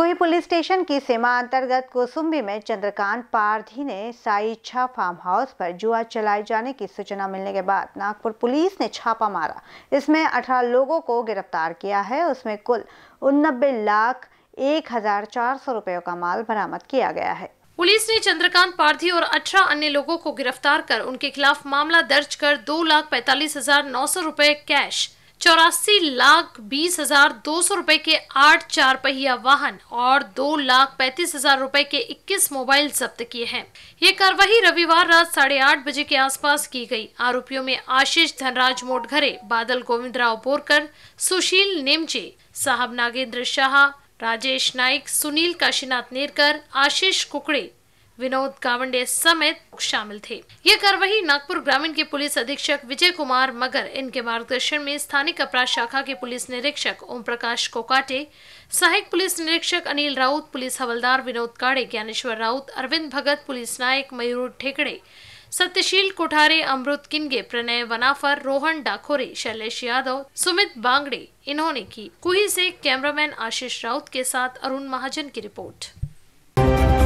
कोई police station की सीमा अंतर्गत कोसुम्बी में चंद्रकांत पारधी ने साई छा फार्म हाउस पर जुआ चलाए जाने की सूचना मिलने के बाद नागपुर पुलिस ने छापा मारा इसमें 18 लोगों को गिरफ्तार किया है उसमें कुल उनबे लाख एक हजार चार सौ रुपयों का माल बरामद किया गया है पुलिस ने चंद्रकांत पारधी और अठारह अन्य लोगों को गिरफ्तार कर उनके खिलाफ मामला दर्ज कर दो लाख पैतालीस हजार नौ सौ रूपए कैश चौरासी लाख बीस हजार दो सौ रुपए के आठ चार पहिया वाहन और दो लाख पैंतीस हजार रुपए के इक्कीस मोबाइल जब्त किए हैं ये कार्रवाई रविवार रात साढ़े आठ बजे के आसपास की गई आरोपियों में आशीष धनराज मोटघरे बादल गोविंद राव बोरकर सुशील नेमचे साहब नागेंद्र शाह राजेश नाइक सुनील काशीनाथ नेरकर आशीष कुकड़े विनोद कावंडे समेत शामिल थे ये कार्रवाई नागपुर ग्रामीण के पुलिस अधीक्षक विजय कुमार मगर इनके मार्गदर्शन में स्थानीय अपराध शाखा के पुलिस निरीक्षक ओम प्रकाश कोकाटे सहायक पुलिस निरीक्षक अनिल राउत पुलिस हवलदार विनोद काड़े ज्ञानेश्वर राउत अरविंद भगत पुलिस नायक मयूर ठेकड़े सत्यशील कोठारे अमृत किनगे प्रणय वनाफर रोहन डाखोरे शैलेश यादव सुमित बांगड़े इन्होंने की कुही से कैमरामैन आशीष राउत के साथ अरुण महाजन की रिपोर्ट